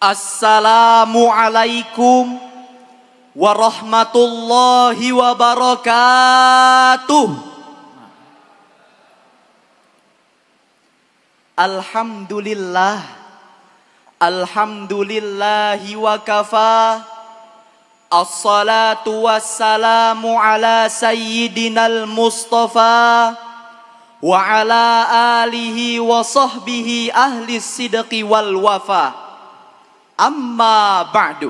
Assalamualaikum warahmatullahi wabarakatuh. Alhamdulillah. Alhamdulillahi wa kafa. Assalatu wassalamu ala sayyidinal mustafa wa ala alihi wa sahbihi ahli sidqi wal wafa. Amma ba'du.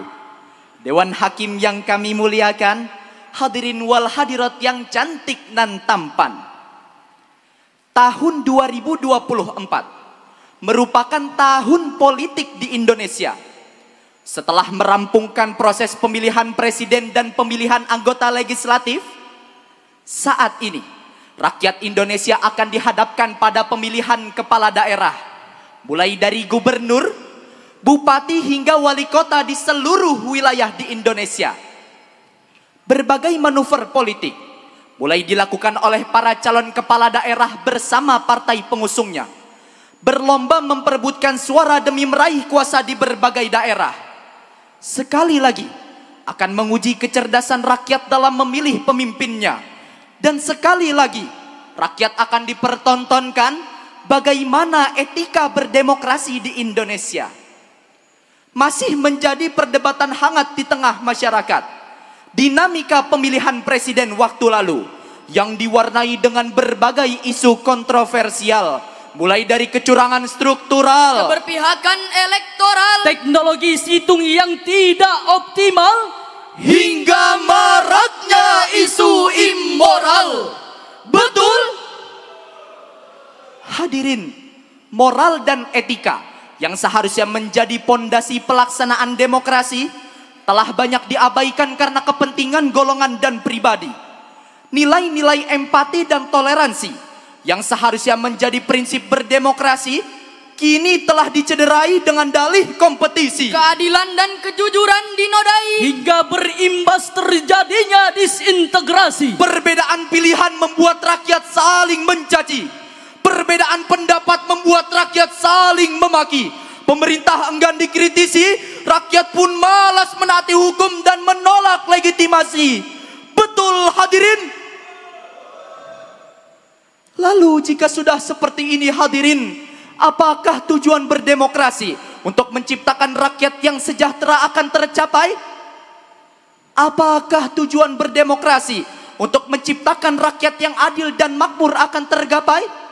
Dewan Hakim yang kami muliakan, hadirin wal hadirat yang cantik dan tampan. Tahun 2024 merupakan tahun politik di Indonesia. Setelah merampungkan proses pemilihan presiden dan pemilihan anggota legislatif, saat ini rakyat Indonesia akan dihadapkan pada pemilihan kepala daerah, mulai dari gubernur, bupati hingga wali kota di seluruh wilayah di Indonesia. Berbagai manuver politik mulai dilakukan oleh para calon kepala daerah bersama partai pengusungnya. Berlomba memperebutkan suara demi meraih kuasa di berbagai daerah. Sekali lagi akan menguji kecerdasan rakyat dalam memilih pemimpinnya. Dan sekali lagi rakyat akan dipertontonkan bagaimana etika berdemokrasi di Indonesia masih menjadi perdebatan hangat di tengah masyarakat. Dinamika pemilihan presiden waktu lalu yang diwarnai dengan berbagai isu kontroversial mulai dari kecurangan struktural, keberpihakan elektoral, teknologi situng yang tidak optimal, hingga maraknya isu immoral. Betul? Hadirin, moral dan etika yang seharusnya menjadi pondasi pelaksanaan demokrasi telah banyak diabaikan karena kepentingan golongan dan pribadi. Nilai-nilai empati dan toleransi yang seharusnya menjadi prinsip berdemokrasi kini telah dicederai dengan dalih kompetisi. Keadilan dan kejujuran dinodai hingga berimbas terjadinya disintegrasi. Perbedaan pilihan membuat rakyat saling mencaci Perbedaan pendapat membuat rakyat saling memaki. Pemerintah enggan dikritisi, rakyat pun malas menaati hukum dan menolak legitimasi. Betul hadirin? Lalu jika sudah seperti ini hadirin, apakah tujuan berdemokrasi untuk menciptakan rakyat yang sejahtera akan tercapai? Apakah tujuan berdemokrasi untuk menciptakan rakyat yang adil dan makmur akan tergapai?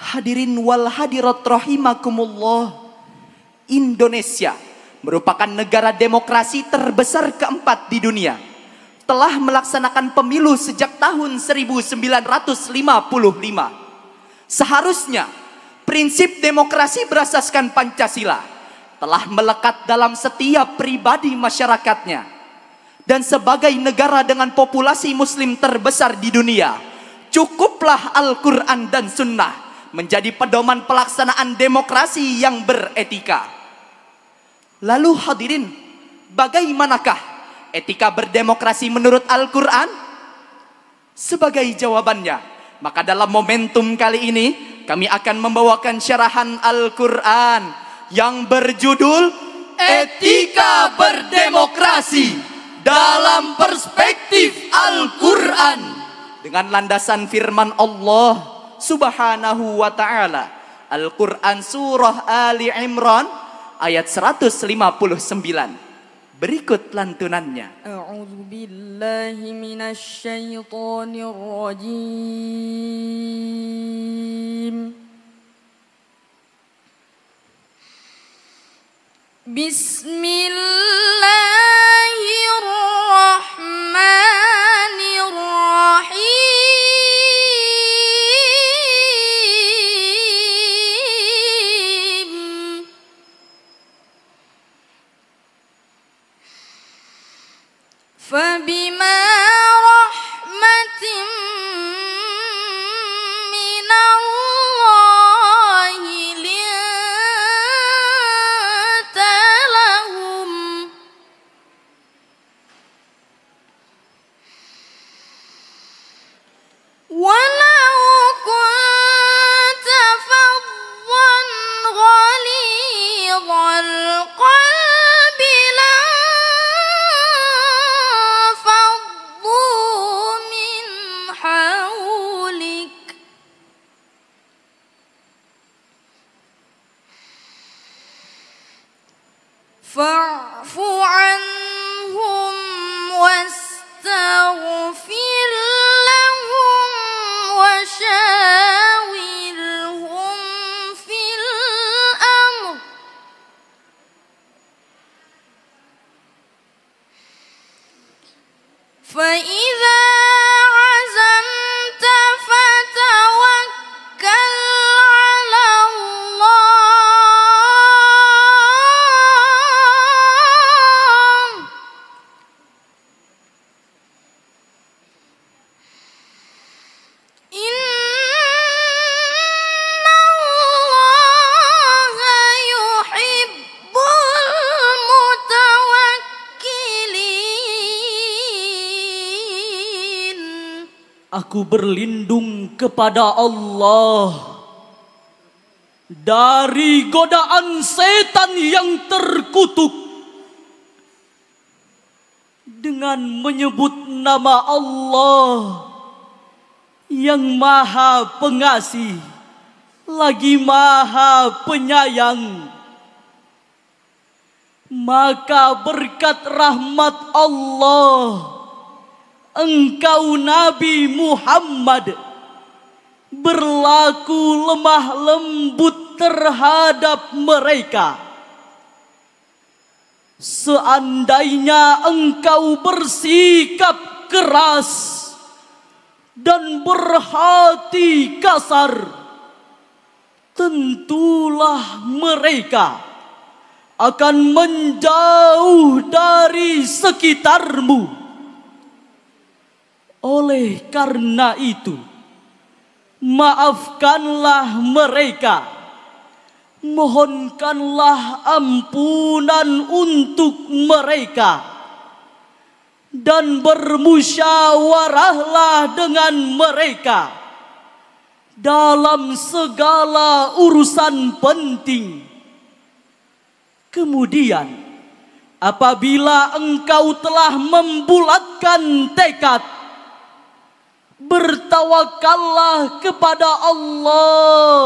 Hadirin wal hadirat rahimakumullah. Indonesia merupakan negara demokrasi terbesar keempat di dunia. Telah melaksanakan pemilu sejak tahun 1955. Seharusnya prinsip demokrasi berasaskan Pancasila telah melekat dalam setiap pribadi masyarakatnya. Dan sebagai negara dengan populasi muslim terbesar di dunia, cukuplah Al-Quran dan Sunnah menjadi pedoman pelaksanaan demokrasi yang beretika. Lalu hadirin, bagaimanakah etika berdemokrasi menurut Al-Quran? Sebagai jawabannya, maka dalam momentum kali ini kami akan membawakan syarahan Al-Quran yang berjudul Etika Berdemokrasi dalam Perspektif Al-Quran dengan landasan firman Allah subhanahu wa ta'ala. Al-Quran Surah Ali Imran ayat 159. Berikut lantunannya. A'udzu billahi minasy rajim. Bismillah Aku berlindung kepada Allah dari godaan setan yang terkutuk dengan menyebut nama Allah yang Maha Pengasih lagi Maha Penyayang maka berkat rahmat Allah engkau Nabi Muhammad berlaku lemah lembut terhadap mereka. Seandainya engkau bersikap keras dan berhati kasar, tentulah mereka akan menjauh dari sekitarmu oleh karena itu, maafkanlah mereka. Mohonkanlah ampunan untuk mereka. Dan bermusyawarahlah dengan mereka. Dalam segala urusan penting. Kemudian, apabila engkau telah membulatkan tekad bertawakallah kepada Allah.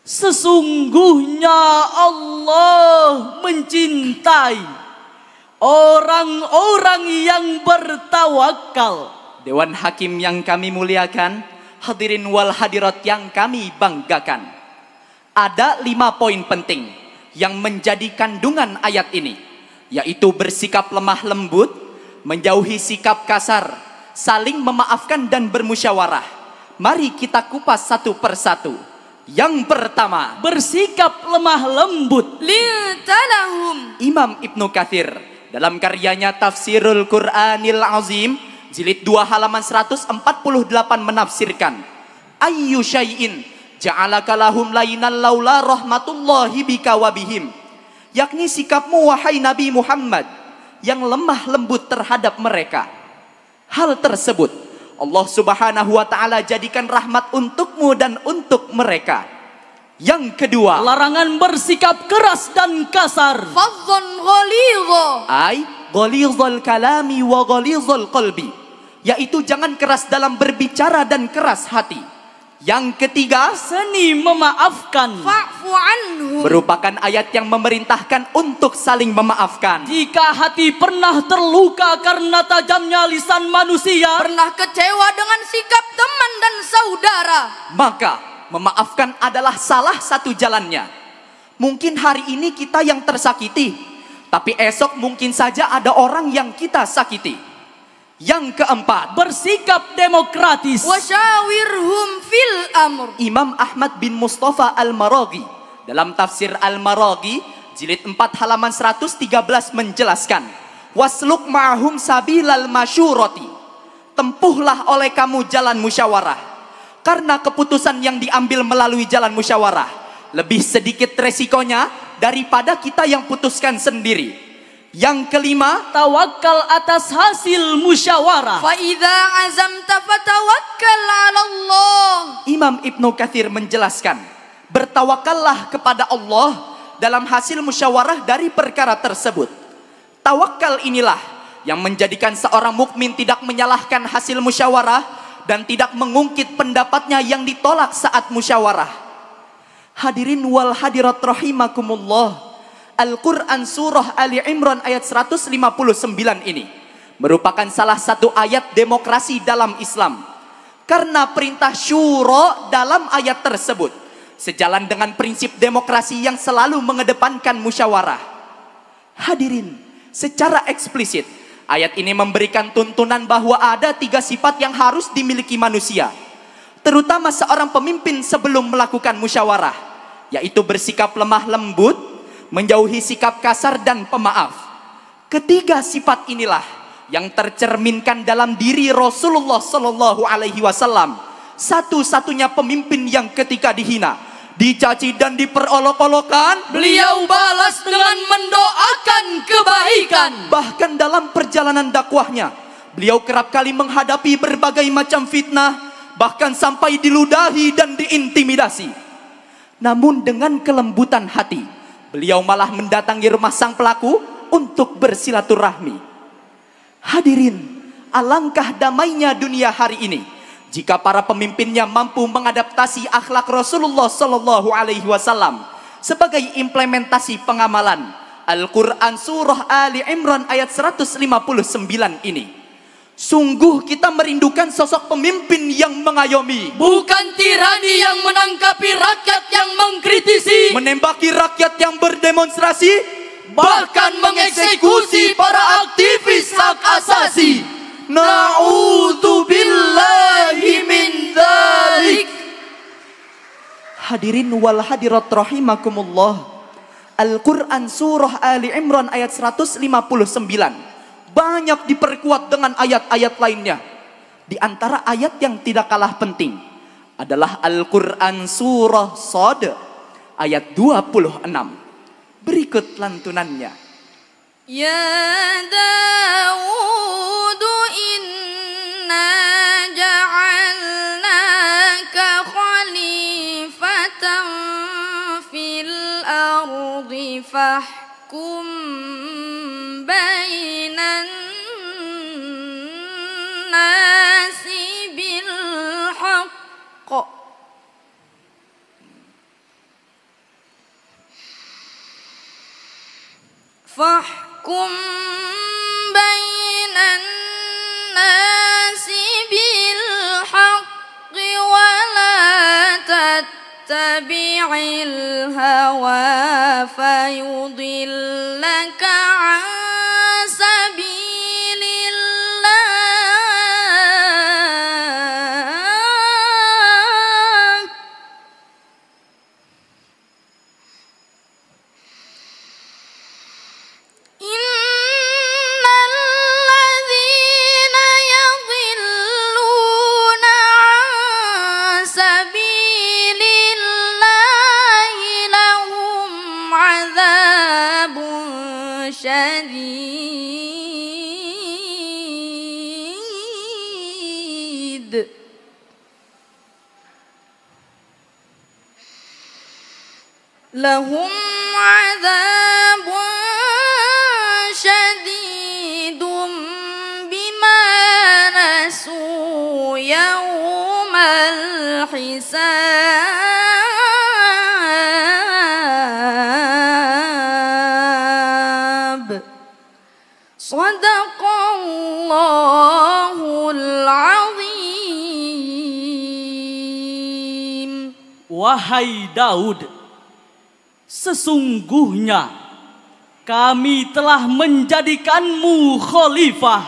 Sesungguhnya Allah mencintai orang-orang yang bertawakal. Dewan Hakim yang kami muliakan, hadirin wal hadirat yang kami banggakan. Ada lima poin penting yang menjadi kandungan ayat ini. Yaitu bersikap lemah lembut, menjauhi sikap kasar, saling memaafkan dan bermusyawarah. Mari kita kupas satu persatu. Yang pertama, bersikap lemah lembut. Lintalahum. Imam Ibnu Kathir dalam karyanya Tafsirul Qur'anil Azim jilid 2 halaman 148 menafsirkan ayyu syai'in ja'alaka lahum lainan laula rahmatullahi bika wabihim. yakni sikapmu wahai Nabi Muhammad yang lemah lembut terhadap mereka hal tersebut. Allah Subhanahu wa taala jadikan rahmat untukmu dan untuk mereka. Yang kedua, larangan bersikap keras dan kasar. Fadzon ghalidha. Ai kalami wa ghalidhal qalbi. Yaitu jangan keras dalam berbicara dan keras hati yang ketiga, seni memaafkan. Merupakan ayat yang memerintahkan untuk saling memaafkan. Jika hati pernah terluka karena tajamnya lisan manusia, pernah kecewa dengan sikap teman dan saudara, maka memaafkan adalah salah satu jalannya. Mungkin hari ini kita yang tersakiti, tapi esok mungkin saja ada orang yang kita sakiti. Yang keempat, bersikap demokratis. Wasyawirhum fil amr. Imam Ahmad bin Mustafa Al-Maraghi dalam tafsir Al-Maraghi jilid 4 halaman 113 menjelaskan, wasluk ma'hum sabilal masyurati. Tempuhlah oleh kamu jalan musyawarah. Karena keputusan yang diambil melalui jalan musyawarah lebih sedikit resikonya daripada kita yang putuskan sendiri. Yang kelima, tawakal atas hasil musyawarah. Faida azamta fatawakkal 'ala Allah. Imam Ibnu Kathir menjelaskan, bertawakallah kepada Allah dalam hasil musyawarah dari perkara tersebut. Tawakal inilah yang menjadikan seorang mukmin tidak menyalahkan hasil musyawarah dan tidak mengungkit pendapatnya yang ditolak saat musyawarah. Hadirin wal hadirat rahimakumullah Al-Quran Surah Ali Imran ayat 159 ini merupakan salah satu ayat demokrasi dalam Islam. Karena perintah syuro dalam ayat tersebut sejalan dengan prinsip demokrasi yang selalu mengedepankan musyawarah. Hadirin, secara eksplisit ayat ini memberikan tuntunan bahwa ada tiga sifat yang harus dimiliki manusia. Terutama seorang pemimpin sebelum melakukan musyawarah. Yaitu bersikap lemah lembut, menjauhi sikap kasar dan pemaaf. Ketiga sifat inilah yang tercerminkan dalam diri Rasulullah Shallallahu Alaihi Wasallam. Satu-satunya pemimpin yang ketika dihina, dicaci dan diperolok-olokan, beliau balas dengan mendoakan kebaikan. Bahkan dalam perjalanan dakwahnya, beliau kerap kali menghadapi berbagai macam fitnah, bahkan sampai diludahi dan diintimidasi. Namun dengan kelembutan hati, Beliau malah mendatangi rumah sang pelaku untuk bersilaturahmi. Hadirin, alangkah damainya dunia hari ini jika para pemimpinnya mampu mengadaptasi akhlak Rasulullah Shallallahu Alaihi Wasallam sebagai implementasi pengamalan Al-Quran Surah Ali Imran ayat 159 ini. Sungguh kita merindukan sosok pemimpin yang mengayomi. Bukan tirani yang menangkapi rakyat yang mengkritisi. Menembaki rakyat yang berdemonstrasi. Bahkan mengeksekusi para aktivis hak asasi. Na'udzubillahi min dalik. Hadirin wal hadirat rahimakumullah. Al-Quran Surah Ali Imran ayat 159 banyak diperkuat dengan ayat-ayat lainnya. Di antara ayat yang tidak kalah penting adalah Al-Quran Surah Sod ayat 26. Berikut lantunannya. Ya Dawud inna ja'alnaka khalifatan fil ardi fahkum فاحكم بين الناس بالحق ولا تتبع الهوى فيضلك عن لهم عذاب شديد بما نسوا يوم الحساب صدق الله العظيم وهي داود Sesungguhnya kami telah menjadikanmu khalifah,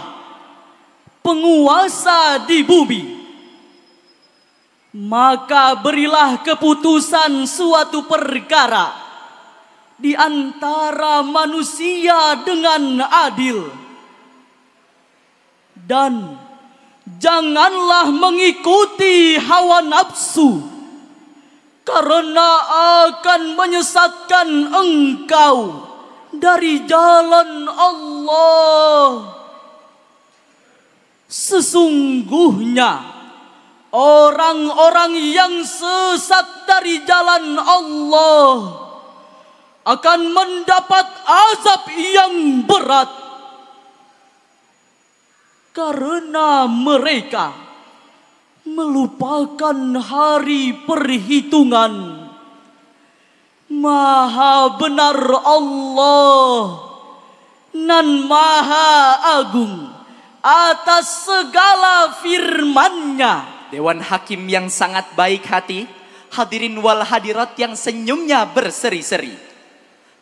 penguasa di bumi. Maka berilah keputusan suatu perkara di antara manusia dengan adil. Dan janganlah mengikuti hawa nafsu karena akan menyesatkan engkau dari jalan Allah. Sesungguhnya orang-orang yang sesat dari jalan Allah akan mendapat azab yang berat karena mereka melupakan hari perhitungan. Maha benar Allah nan maha agung atas segala firman-Nya. Dewan Hakim yang sangat baik hati, hadirin wal hadirat yang senyumnya berseri-seri.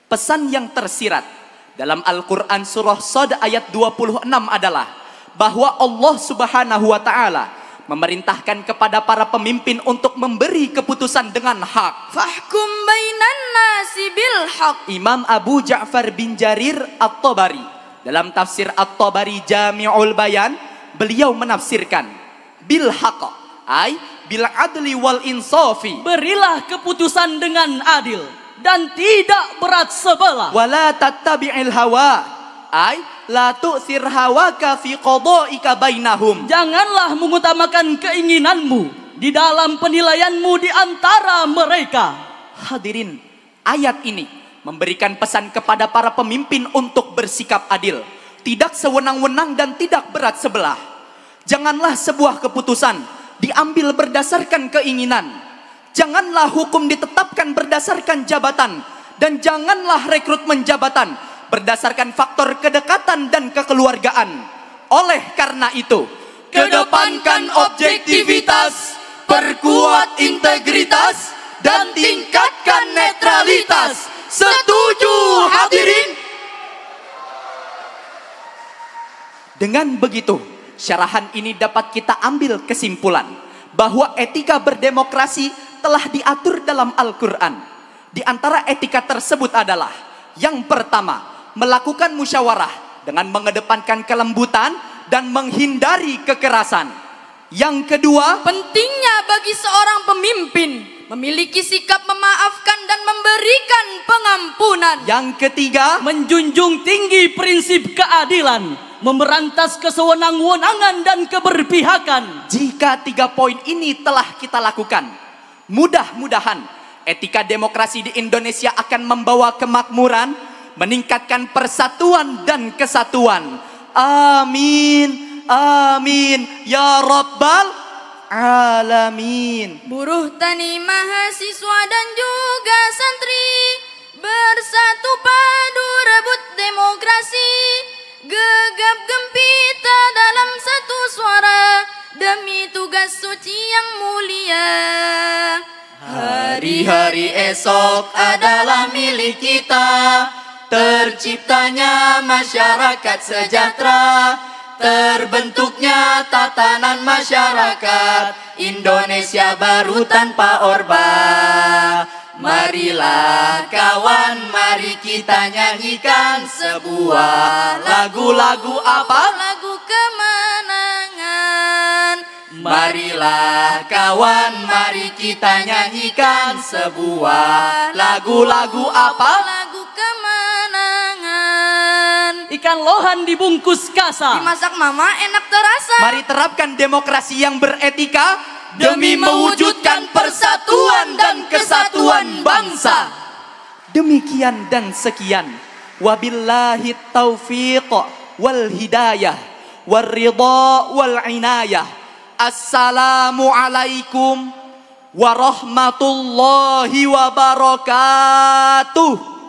Pesan yang tersirat dalam Al-Quran surah Sod ayat 26 adalah bahwa Allah subhanahu wa ta'ala memerintahkan kepada para pemimpin untuk memberi keputusan dengan hak. Fahkum bainan nasi bil hak. Imam Abu Ja'far bin Jarir At-Tabari dalam tafsir At-Tabari Jami'ul Bayan beliau menafsirkan bil haq ai bil adli wal insafi. Berilah keputusan dengan adil dan tidak berat sebelah. Wala tattabi'il hawa Ay, la Sirhawaka fi qada'ika bainahum. Janganlah mengutamakan keinginanmu di dalam penilaianmu di antara mereka. Hadirin, ayat ini memberikan pesan kepada para pemimpin untuk bersikap adil, tidak sewenang-wenang dan tidak berat sebelah. Janganlah sebuah keputusan diambil berdasarkan keinginan. Janganlah hukum ditetapkan berdasarkan jabatan dan janganlah rekrutmen jabatan berdasarkan faktor kedekatan dan kekeluargaan. Oleh karena itu, kedepankan objektivitas, perkuat integritas, dan tingkatkan netralitas. Setuju hadirin. Dengan begitu, syarahan ini dapat kita ambil kesimpulan bahwa etika berdemokrasi telah diatur dalam Al-Quran. Di antara etika tersebut adalah yang pertama, melakukan musyawarah dengan mengedepankan kelembutan dan menghindari kekerasan. Yang kedua, pentingnya bagi seorang pemimpin memiliki sikap memaafkan dan memberikan pengampunan. Yang ketiga, menjunjung tinggi prinsip keadilan, memerantas kesewenang-wenangan dan keberpihakan. Jika tiga poin ini telah kita lakukan, mudah-mudahan etika demokrasi di Indonesia akan membawa kemakmuran, meningkatkan persatuan dan kesatuan. Amin. Amin. Ya Rabbal Alamin. Buruh tani mahasiswa dan juga santri bersatu padu rebut demokrasi. Gegap gempita dalam satu suara demi tugas suci yang mulia. Hari-hari esok adalah milik kita. Terciptanya masyarakat sejahtera Terbentuknya tatanan masyarakat Indonesia baru tanpa orba Marilah kawan, mari kita nyanyikan sebuah lagu-lagu apa? Lagu kemenangan. Marilah kawan, mari kita nyanyikan sebuah lagu-lagu apa? Ikan lohan dibungkus kasa. Dimasak mama enak terasa. Mari terapkan demokrasi yang beretika demi mewujudkan persatuan dan kesatuan bangsa. Demikian dan sekian. Wabillahi taufiq wal hidayah wal ridha wal inayah. Assalamualaikum warahmatullahi wabarakatuh.